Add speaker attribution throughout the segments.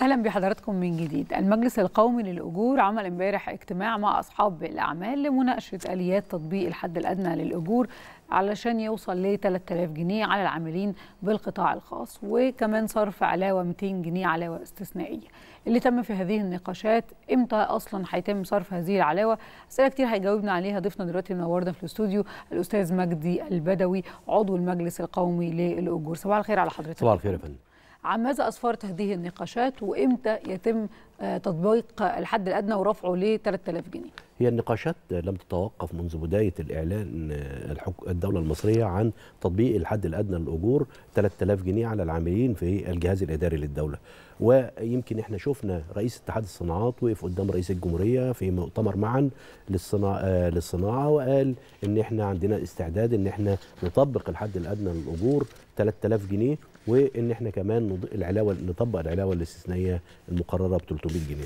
Speaker 1: اهلا بحضراتكم من جديد المجلس القومي للاجور عمل امبارح اجتماع مع اصحاب الاعمال لمناقشه اليات تطبيق الحد الادنى للاجور علشان يوصل ل 3000 جنيه على العاملين بالقطاع الخاص وكمان صرف علاوه 200 جنيه علاوه استثنائيه اللي تم في هذه النقاشات امتى اصلا هيتم صرف هذه العلاوه اسئله كتير هيجاوبنا عليها ضيفنا دلوقتي منورنا في الاستوديو الاستاذ مجدي البدوي عضو المجلس القومي للاجور صباح الخير على حضرتك صباح الخير يا فندم عن ماذا أسفرت هذه النقاشات وإمتى يتم آه، تطبيق الحد الأدنى ورفعه ل 3000 جنيه
Speaker 2: هي النقاشات لم تتوقف منذ بداية الإعلان آه، الدولة المصرية عن تطبيق الحد الأدنى للأجور 3000 جنيه على العاملين في الجهاز الإداري للدولة ويمكن احنا شفنا رئيس اتحاد الصناعات وقف قدام رئيس الجمهورية في مؤتمر معا للصناعة, آه، للصناعة وقال ان احنا عندنا استعداد ان احنا نطبق الحد الأدنى للأجور 3000 جنيه وان احنا كمان العلاوه نطبق العلاوه الاستثنائيه المقرره ب 300 جنيه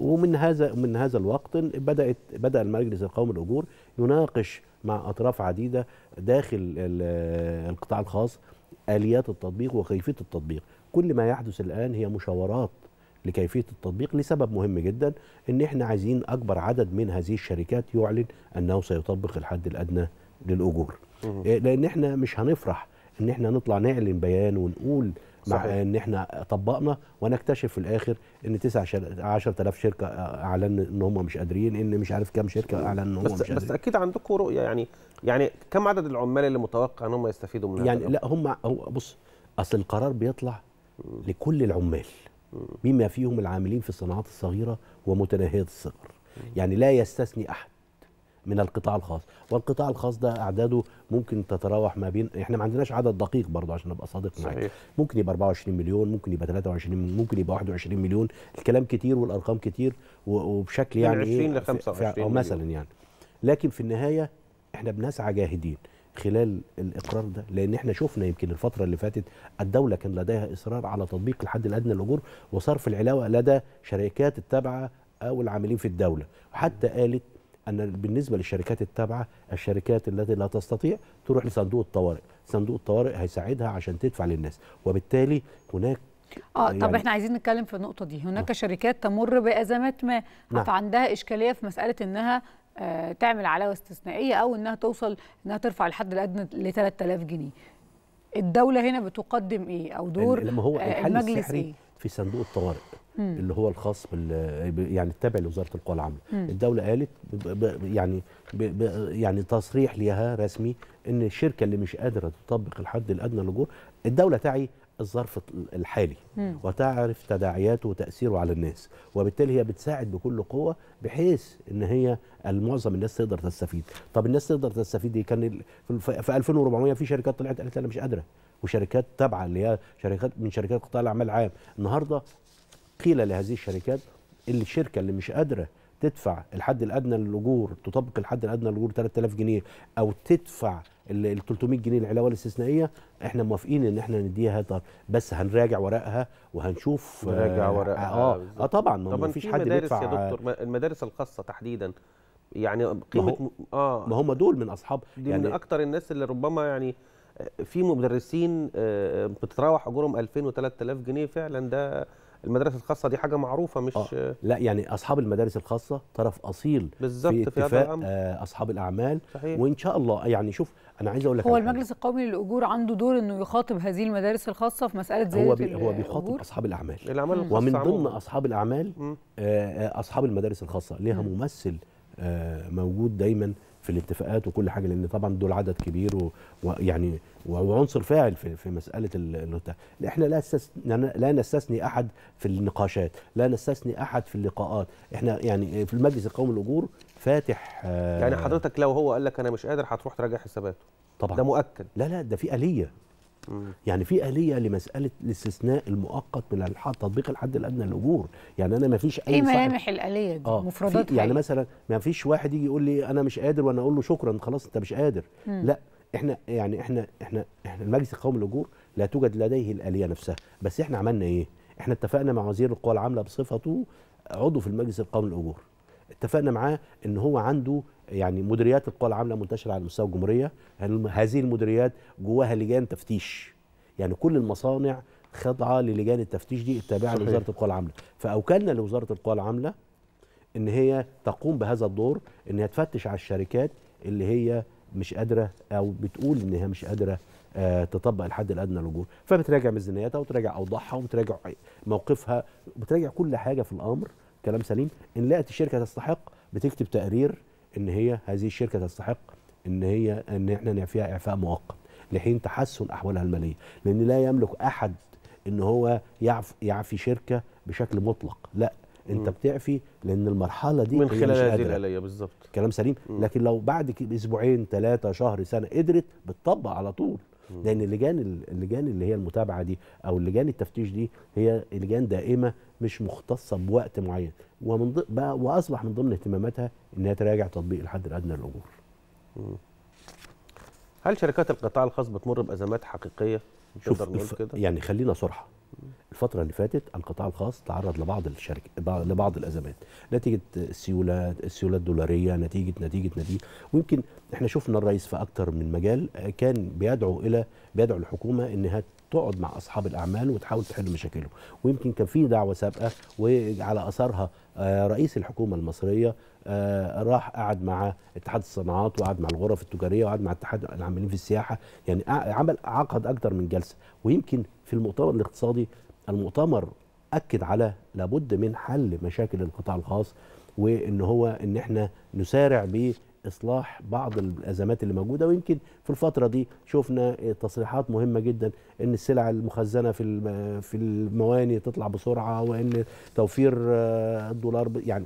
Speaker 2: ومن هذا من هذا الوقت بدات بدا المجلس القومي للاجور يناقش مع اطراف عديده داخل القطاع الخاص اليات التطبيق وكيفيه التطبيق كل ما يحدث الان هي مشاورات لكيفيه التطبيق لسبب مهم جدا ان احنا عايزين اكبر عدد من هذه الشركات يعلن انه سيطبق الحد الادنى للاجور آه، لان احنا مش هنفرح ان احنا نطلع نعلن بيان ونقول صحيح. مع ان احنا طبقنا ونكتشف في الاخر ان 9 10000 شركه آه، اعلن ان هم مش قادرين ان مش عارف كام شركه اعلن ان هم بس مش قادرين بس
Speaker 3: اكيد عندكم رؤيه يعني يعني كم عدد العمال اللي متوقع ان هم يستفيدوا من يعني لا
Speaker 2: هم بص اصل القرار بيطلع لكل العمال بما فيهم العاملين في الصناعات الصغيره ومتناهيه الصغر يعني لا يستثني احد من القطاع الخاص والقطاع الخاص ده اعداده ممكن تتراوح ما بين احنا ما عندناش عدد دقيق برضه عشان ابقى صادق معاك ممكن يبقى 24 مليون ممكن يبقى 23 ممكن يبقى 21 مليون الكلام كتير والارقام كتير وبشكل يعني 20 إيه، ل 25 او مثلا يعني لكن في النهايه احنا بنسعى جاهدين خلال الاقرار ده لان احنا شفنا يمكن الفتره اللي فاتت الدوله كان لديها اصرار على تطبيق الحد الادنى للاجور وصرف العلاوه لدى شركات التابعه او العاملين في الدوله وحتى قالت ان بالنسبه للشركات التابعه الشركات التي لا تستطيع تروح لصندوق الطوارئ صندوق الطوارئ هيساعدها عشان تدفع للناس وبالتالي هناك
Speaker 1: اه يعني طب احنا عايزين نتكلم في النقطه دي هناك آه. شركات تمر بازمات ما نعم. عندها فعندها اشكاليه في مساله انها آه تعمل علاوه استثنائيه او انها توصل انها ترفع الحد الادنى ل 3000 جنيه الدوله هنا بتقدم ايه او دور لما هو آه، الحل المجلس السحري إيه؟
Speaker 2: في صندوق الطوارئ اللي هو الخاص بال يعني التابع لوزاره القوى العامله مم. الدوله قالت ب ب يعني ب ب يعني تصريح ليها رسمي ان الشركه اللي مش قادره تطبق الحد الادنى للاجور الدوله تعي الظرف الحالي مم. وتعرف تداعياته وتاثيره على الناس وبالتالي هي بتساعد بكل قوه بحيث ان هي معظم الناس تقدر تستفيد طب الناس تقدر تستفيد دي إيه؟ كان في 2400 في شركات طلعت قالت انا مش قادره وشركات تابعه اللي هي شركات من شركات قطاع الاعمال العام النهارده قيل لهذه الشركات اللي الشركه اللي مش قادره تدفع الحد الادنى للاجور تطبق الحد الادنى للاجور 3000 جنيه او تدفع ال 300 جنيه العلاوه الاستثنائيه احنا موافقين ان احنا نديها هدر بس هنراجع ورقها وهنشوف نراجع آه ورقها اه, آه, آه طبعا ما فيش حد بيدفع يا
Speaker 3: دكتور المدارس الخاصه تحديدا يعني قيمه ما اه ما هم دول من اصحاب دي يعني من اكتر الناس اللي ربما يعني آه، في مدرسين آه، بتتراوح اجورهم 2000 و3000 جنيه فعلا ده المدارس الخاصه دي حاجه معروفه مش آه.
Speaker 2: لا يعني اصحاب المدارس الخاصه طرف اصيل بالظبط في اتفاق في هذا الأمر. آه، اصحاب الاعمال صحيح. وان شاء الله يعني شوف انا عايز اقول لك هو
Speaker 1: المجلس القومي للاجور عنده دور انه يخاطب هذه المدارس الخاصه في مساله زياده هو بي هو بيخاطب الأجور.
Speaker 2: اصحاب الاعمال الاعمال الخاصه ومن ضمن اصحاب الاعمال آه، آه، اصحاب المدارس الخاصه ليها ممثل موجود دايما في الاتفاقات وكل حاجه لان طبعا دول عدد كبير ويعني وعنصر فاعل في, في مساله احنا لا لا نستثني احد في النقاشات، لا نستثني احد في اللقاءات، احنا يعني في المجلس القومي للاجور فاتح آه، يعني
Speaker 3: حضرتك لو هو قال لك انا مش قادر هتروح تراجع حساباته
Speaker 2: طبعا ده مؤكد لا لا ده في اليه يعني في اليه لمساله الاستثناء المؤقت من الحد تطبيق الحد الادنى للاجور يعني انا ما فيش اي ايه ملامح
Speaker 1: الاليه دي آه مفردات يعني
Speaker 2: مثلا ما فيش واحد يجي يقول لي انا مش قادر وانا اقول له شكرا خلاص انت مش قادر مم. لا احنا يعني احنا احنا احنا المجلس القومي للاجور لا توجد لديه الاليه نفسها بس احنا عملنا ايه احنا اتفقنا مع وزير القوى العامله بصفته عضو في المجلس القومي للاجور اتفقنا معاه ان هو عنده يعني مديريات القوى العامله منتشره على مستوى الجمهوريه يعني هذه المديريات جواها لجان تفتيش يعني كل المصانع خاضعه للجان التفتيش دي التابعه لوزاره القوى العامله فاوكلنا لوزاره القوى العامله ان هي تقوم بهذا الدور ان هي تفتش على الشركات اللي هي مش قادره او بتقول ان هي مش قادره آه، تطبق الحد الادنى للاجور فبتراجع ميزانياتها وتراجع اوضاعها وبتراجع موقفها وبتراجع كل حاجه في الامر كلام سليم ان لقت الشركه تستحق بتكتب تقرير ان هي هذه الشركه تستحق ان هي ان احنا نعفيها اعفاء مؤقت لحين تحسن احوالها الماليه لان لا يملك احد ان هو يعفي, يعفي شركه بشكل مطلق لا انت م. بتعفي لان المرحله دي من خلال هذه الاليه بالظبط كلام سليم م. لكن لو بعد اسبوعين ثلاثه شهر سنه قدرت بتطبق على طول لان اللجان اللجان اللي هي المتابعه دي او اللجان التفتيش دي هي لجان دائمه مش مختصه بوقت معين ومن بقى واصبح من ضمن اهتماماتها انها تراجع تطبيق الحد الادنى للاجور.
Speaker 3: هل شركات القطاع الخاص بتمر بازمات حقيقيه شوف الف... يعني
Speaker 2: خلينا صراحه الفتره اللي فاتت القطاع الخاص تعرض لبعض الشركات لبعض الازمات نتيجه السيولة السيوله الدولاريه نتيجه نتيجه نتيجه ويمكن احنا شفنا الرئيس في اكتر من مجال آه، كان بيدعو الى بيدعو الحكومه إنها تقعد مع اصحاب الاعمال وتحاول تحل مشاكلهم ويمكن كان في دعوه سابقه وعلى اثرها آه، رئيس الحكومه المصريه آه، راح قعد مع اتحاد الصناعات وقعد مع الغرف التجاريه وقعد مع اتحاد العاملين في السياحه يعني عمل عقد اكثر من جلسه ويمكن في المؤتمر الاقتصادي المؤتمر اكد على لابد من حل مشاكل القطاع الخاص وان هو ان احنا نسارع اصلاح بعض الازمات اللي موجوده ويمكن في الفتره دي شفنا تصريحات مهمه جدا ان السلع المخزنه في في المواني تطلع بسرعه وان توفير آه، الدولار يعني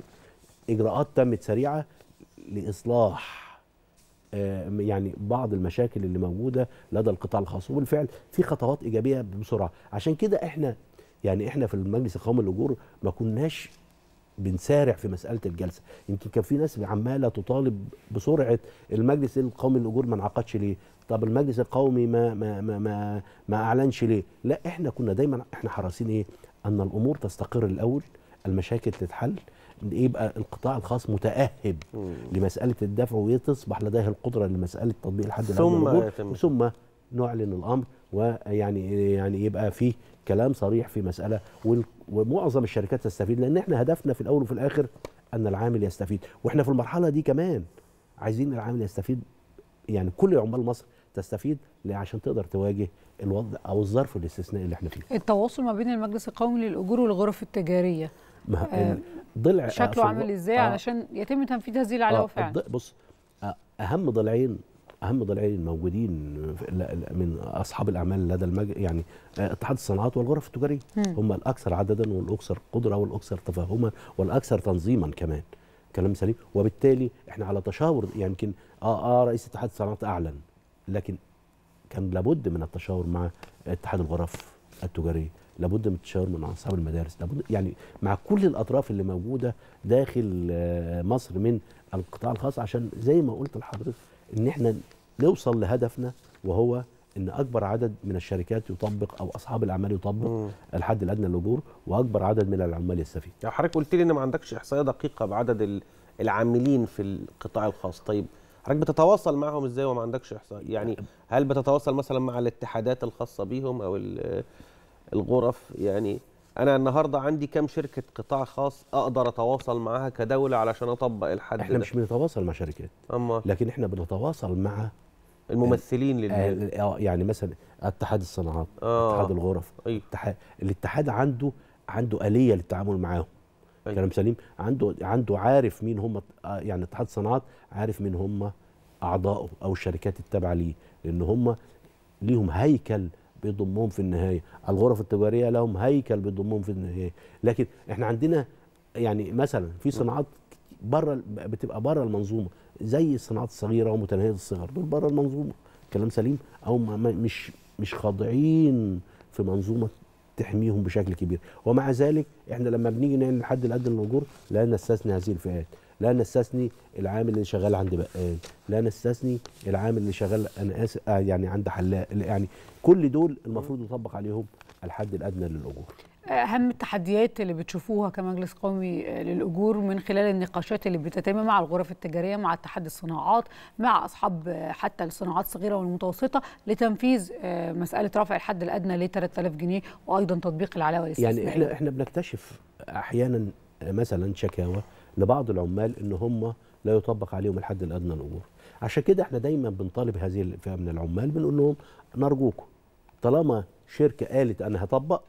Speaker 2: اجراءات تمت سريعه لاصلاح آه، يعني بعض المشاكل اللي موجوده لدى القطاع الخاص وبالفعل في خطوات ايجابيه بسرعه عشان كده احنا يعني احنا في المجلس القومي للاجور ما كناش بنسارع في مساله الجلسه يمكن كان في ناس عماله تطالب بسرعه المجلس القومي للاجور ما انعقدش ليه طب المجلس القومي ما ما ما ما, ما اعلنش ليه لا احنا كنا دايما احنا حريصين ايه ان الامور تستقر الاول المشاكل تتحل يبقى القطاع الخاص متاهب مم. لمساله الدفع وتصبح لديه القدره لمساله تطبيق الحد الادنى ثم ثم نعلن الامر ويعني يعني يبقى فيه كلام صريح في مساله ومعظم الشركات تستفيد لان احنا هدفنا في الاول وفي الاخر ان العامل يستفيد واحنا في المرحله دي كمان عايزين العامل يستفيد يعني كل عمال مصر تستفيد عشان تقدر تواجه الوضع او الظرف الاستثنائي اللي احنا فيه.
Speaker 1: التواصل ما بين المجلس القومي للاجور والغرف التجاريه. ما آه
Speaker 2: ضلع آه، شكله عامل ازاي آه علشان
Speaker 1: يتم تنفيذ هذه العلاوه آه فعلا؟
Speaker 2: بص آه اهم ضلعين اهم ضلعين موجودين من اصحاب الاعمال لدى المج... يعني آه، اتحاد الصناعات والغرف التجاريه هم الاكثر عددا والاكثر قدره والاكثر تفهما والاكثر تنظيما كمان كلام سليم وبالتالي احنا على تشاور يمكن اه اه رئيس اتحاد الصناعات اعلن لكن كان لابد من التشاور مع اتحاد الغرف التجاريه لابد من التشاور من اصحاب المدارس لابد يعني مع كل الاطراف اللي موجوده داخل آه، مصر من على القطاع الخاص عشان زي ما قلت لحضرتك ان احنا نوصل لهدفنا وهو ان اكبر عدد من الشركات يطبق او اصحاب الاعمال يطبق مم. الحد الادنى للاجور واكبر عدد من العمال يستفيد.
Speaker 3: يعني حضرتك قلت لي ان ما عندكش احصائيه دقيقه بعدد العاملين في القطاع الخاص، طيب حضرتك بتتواصل معهم ازاي وما عندكش احصائيه؟ يعني هل بتتواصل مثلا مع الاتحادات الخاصه بيهم او الغرف يعني انا النهارده عندي كام شركه قطاع خاص اقدر اتواصل معاها كدوله علشان
Speaker 2: اطبق الحد احنا ده. مش بنتواصل مع شركات أما لكن احنا بنتواصل مع الممثلين لل آه، آه، يعني مثلا اتحاد الصناعات آه. اتحاد الغرف أيوه. اتحاد الاتحاد عنده عنده اليه للتعامل معاهم أيوه. كلام سليم عنده عنده عارف مين هم آه، يعني اتحاد الصناعات عارف مين هم اعضائه او الشركات التابعه ليه لان هم ليهم هيكل بيضمهم في النهايه الغرف التجاريه لهم هيكل بيضمهم في النهايه لكن احنا عندنا يعني مثلا في صناعات بره بتبقى بره المنظومه زي الصناعات الصغيره ومتناهيه الصغر دول بره المنظومه كلام سليم او مش مش خاضعين في منظومه تحميهم بشكل كبير ومع ذلك احنا لما بنيجي نعمل الحد الادنى للاجور لا نستثني هذه الفئات لا نستثني العامل اللي شغال عند بقال آه، لا نستثني العامل اللي شغال انا اسف آه، يعني عند حلاق يعني كل دول المفروض يطبق عليهم الحد الادنى للاجور
Speaker 1: اهم التحديات اللي بتشوفوها كمجلس قومي آه، للاجور من خلال النقاشات اللي بتتم مع الغرف التجاريه مع اتحاد الصناعات مع اصحاب حتى الصناعات الصغيره والمتوسطه لتنفيذ مساله رفع الحد الادنى ل 3000 جنيه وايضا تطبيق العلاوه الاستثنائيه يعني احنا احنا
Speaker 2: بنكتشف احيانا مثلا شكاوى لبعض العمال ان هم لا يطبق عليهم الحد الادنى للاجور عشان كده احنا دايما بنطالب هذه الفئه من العمال بنقول لهم نرجوكم طالما شركه قالت انا هطبق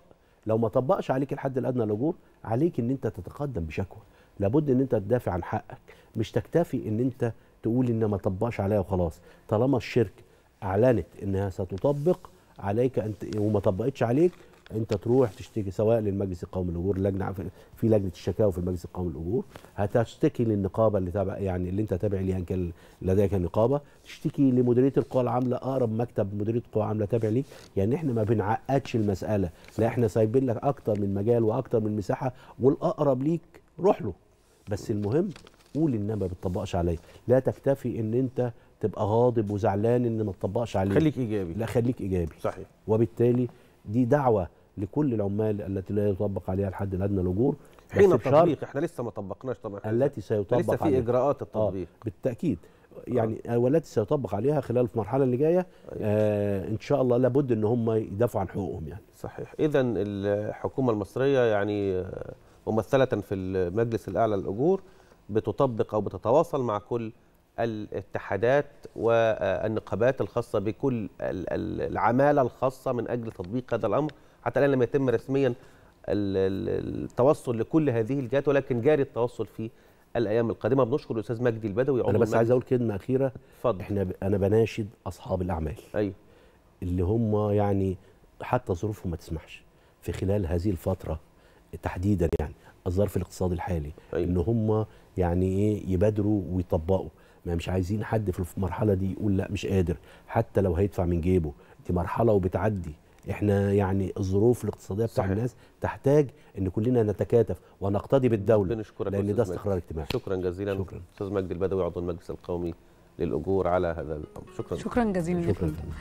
Speaker 2: لو ما طبقش عليك الحد الادنى للاجور عليك ان انت تتقدم بشكوى لابد ان انت تدافع عن حقك مش تكتفي ان انت تقول ان ما طبقش عليا وخلاص طالما الشركه اعلنت انها ستطبق عليك انت وما طبقتش عليك انت تروح تشتكي سواء للمجلس القومي للاجور لجنه في لجنه الشكاوى في المجلس القومي للاجور هتشتكي للنقابه اللي تابع يعني اللي انت تابع ليها ان كان لديك نقابه تشتكي لمديريه القوى العامله اقرب مكتب مديريه القوى العامله تابع ليك يعني احنا ما بنعقدش المساله لا احنا سايبين لك اكتر من مجال واكتر من مساحه والاقرب ليك روح له بس المهم قول ان ما بتطبقش عليا لا تكتفي ان انت تبقى غاضب وزعلان ان ما تطبقش عليك خليك ايجابي لا خليك ايجابي صحيح وبالتالي دي دعوه لكل العمال التي لا يطبق عليها الحد الادنى للاجور حين التطبيق
Speaker 3: احنا لسه ما طبقناش طبعا التي سيطبق لسه في اجراءات آه، التطبيق
Speaker 2: آه بالتاكيد يعني آه. والتي سيطبق عليها خلال المرحله اللي جايه طيب. آه ان شاء الله لابد ان هم يدافعوا عن حقوقهم يعني صحيح
Speaker 3: اذا الحكومه المصريه يعني آه، ممثله في المجلس الاعلى للاجور بتطبق او بتتواصل مع كل الاتحادات والنقابات الخاصه بكل العماله الخاصه من اجل تطبيق هذا الامر حتى الان لم يتم رسميا التوصل لكل هذه الجهات ولكن جاري التوصل في الايام القادمه بنشكر الاستاذ مجدي البدوي انا بس عايز اقول
Speaker 2: كلمه اخيره فضل. احنا انا بناشد اصحاب الاعمال ايوه اللي هم يعني حتى ظروفهم ما تسمحش في خلال هذه الفتره تحديدا يعني الظرف الاقتصادي الحالي أيوة. ان هم يعني ايه يبادروا ويطبقوا ما مش عايزين حد في المرحله دي يقول لا مش قادر حتى لو هيدفع من جيبه دي مرحله وبتعدي احنا يعني الظروف الاقتصاديه بتاع صحيح. الناس تحتاج ان كلنا نتكاتف ونقتدي بالدوله لان ده استقرار اجتماعي
Speaker 3: شكرا جزيلا شكرا استاذ مجدي البدوي عضو المجلس القومي للاجور على هذا الامر شكرا شكرا جزيلا شكرا.